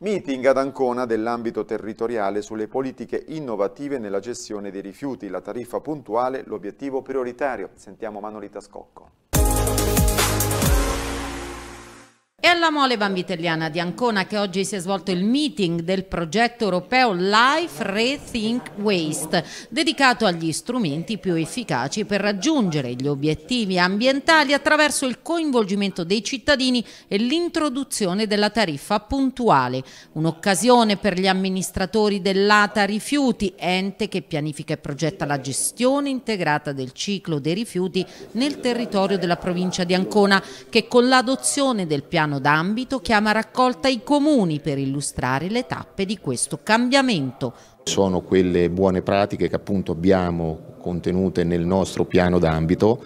Meeting ad Ancona dell'ambito territoriale sulle politiche innovative nella gestione dei rifiuti, la tariffa puntuale, l'obiettivo prioritario. Sentiamo Manolita Scocco. E alla Mole Bambitelliana di Ancona che oggi si è svolto il meeting del progetto europeo Life Rethink Waste, dedicato agli strumenti più efficaci per raggiungere gli obiettivi ambientali attraverso il coinvolgimento dei cittadini e l'introduzione della tariffa puntuale. Un'occasione per gli amministratori dell'ATA Rifiuti, ente che pianifica e progetta la gestione integrata del ciclo dei rifiuti nel territorio della provincia di Ancona, che con l'adozione del piano piano d'ambito chiama raccolta i comuni per illustrare le tappe di questo cambiamento. Sono quelle buone pratiche che appunto abbiamo contenute nel nostro piano d'ambito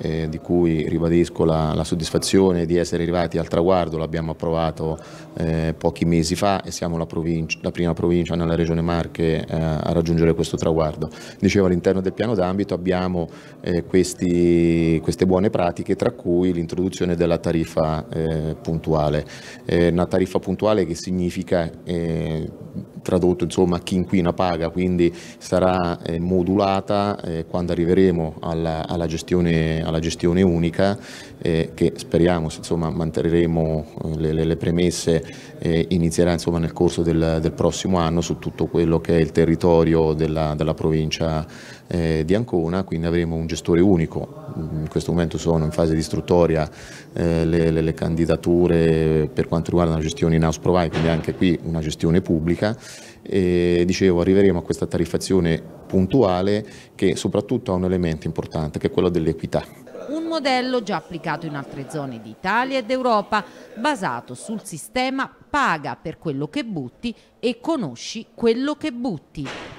eh, di cui ribadisco la, la, soddisfazione di essere arrivati al traguardo, l'abbiamo approvato eh, pochi mesi fa e siamo la, provincia, la, prima provincia nella regione Marche eh, a raggiungere questo traguardo. Dicevo all'interno del piano d'ambito abbiamo eh, questi, queste buone pratiche tra cui l'introduzione della tariffa eh, puntuale, eh, una tariffa puntuale che significa tradotto insomma chi inquina paga, quindi sarà eh, modulata eh, quando arriveremo alla, alla, gestione, alla gestione, unica eh, che speriamo insomma, manterremo eh, le, le, le premesse eh, inizierà insomma, nel corso del, del, prossimo anno su tutto quello che è il territorio della, della provincia eh, di Ancona, quindi avremo un gestore unico. In questo momento sono in fase di istruttoria eh, le, le, le, candidature per quanto riguarda la gestione in house provide, quindi anche qui una gestione pubblica. E, dicevo, arriveremo a questa tariffazione puntuale che soprattutto ha un elemento importante che è quello dell'equità un modello già applicato in altre zone d'Italia ed Europa, basato sul sistema paga per quello che butti e conosci quello che butti.